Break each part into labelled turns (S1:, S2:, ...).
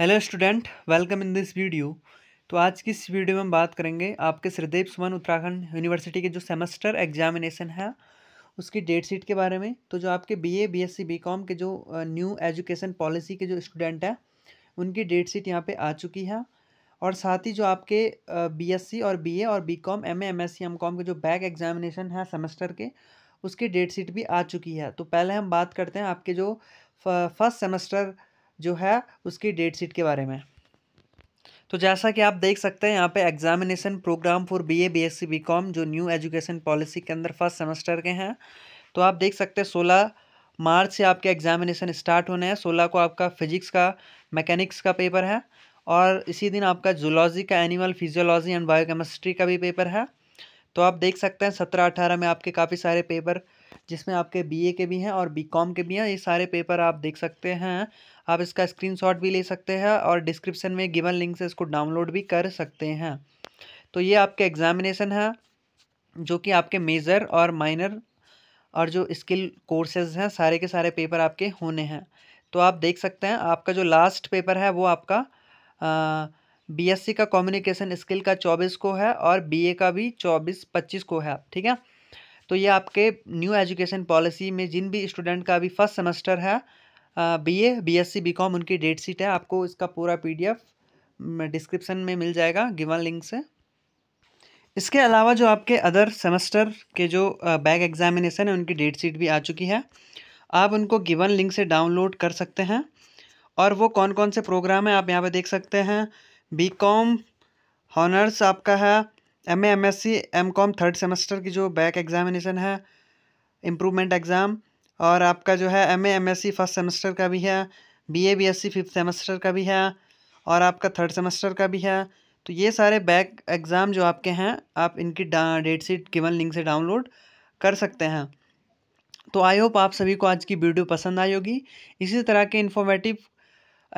S1: hello student welcome in this video तो आज की इस वीडियो में हम बात करेंगे आपके श्रीदेव सुमन उत्तराखंड यूनिवर्सिटी के जो सेमेस्टर एग्जामिनेशन है उसकी डेट शीट के बारे में तो जो आपके बीए बीएससी बीकॉम के जो न्यू एजुकेशन पॉलिसी के जो स्टूडेंट हैं उनकी डेट शीट यहाँ पे आ चुकी है और साथ ही जो आपके बी और बी और बीकॉम एमए एम एमकॉम के जो बैक एग्जामिनेशन है सेमेस्टर के उसकी डेट शीट भी आ चुकी है तो पहले हम बात करते हैं आपके जो फर्स्ट सेमेस्टर जो है उसकी डेट शीट के बारे में तो जैसा कि आप देख सकते हैं यहाँ पे examination program for BA BSc BCom जो न्यू एजुकेशन पॉलिसी के अंदर फर्स्ट सेमेस्टर के हैं तो आप देख सकते हैं सोलह मार्च से आपके एग्जामिनेशन स्टार्ट होने हैं सोलह को आपका फिजिक्स का मैकेनिक्स का पेपर है और इसी दिन आपका जुलॉजी का एनिमल फिजियोलॉजी एंड बायोकेमिस्ट्री का भी पेपर है तो आप देख सकते हैं सत्रह अठारह में आपके काफ़ी सारे पेपर जिसमें आपके बीए के भी हैं और बीकॉम के भी हैं ये सारे पेपर आप देख सकते हैं आप इसका स्क्रीनशॉट भी ले सकते हैं और डिस्क्रिप्शन में गिवन लिंक से इसको डाउनलोड भी कर सकते हैं तो ये आपके एग्ज़ामिनेसन है जो कि आपके मेजर और माइनर और जो स्किल कोर्सेज हैं सारे के सारे पेपर आपके होने हैं तो आप देख सकते हैं आपका जो लास्ट पेपर है वो आपका आ, बी का कम्युनिकेशन स्किल का चौबीस को है और बी का भी चौबीस पच्चीस को है ठीक है तो ये आपके न्यू एजुकेशन पॉलिसी में जिन भी स्टूडेंट का अभी फर्स्ट सेमेस्टर है बी बीए बी बीकॉम उनकी डेट शीट है आपको इसका पूरा पी डिस्क्रिप्शन में मिल जाएगा गिवन लिंक से इसके अलावा जो आपके अदर सेमेस्टर के जो बैक एग्जामिनेशन है उनकी डेट शीट भी आ चुकी है आप उनको गिवन लिंक से डाउनलोड कर सकते हैं और वो कौन कौन से प्रोग्राम है आप यहाँ पर देख सकते हैं बी कॉम हॉनर्स आपका है M A M S C MCom third semester की जो बैक एग्जामिनेशन है इम्प्रूवमेंट एग्ज़ाम और आपका जो है M A M S C first semester का भी है B A B S C fifth semester का भी है और आपका थर्ड सेमेस्टर का भी है तो ये सारे बैक एग्ज़ाम जो आपके हैं आप इनकी डेट शीट गिवन लिंक से डाउनलोड कर सकते हैं तो आई होप आप सभी को आज की वीडियो पसंद आई होगी इसी तरह के इन्फॉर्मेटिव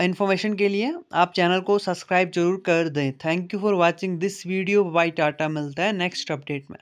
S1: इन्फॉर्मेशन के लिए आप चैनल को सब्सक्राइब जरूर कर दें thank you for watching this video bye टाटा मिलता है नेक्स्ट अपडेट में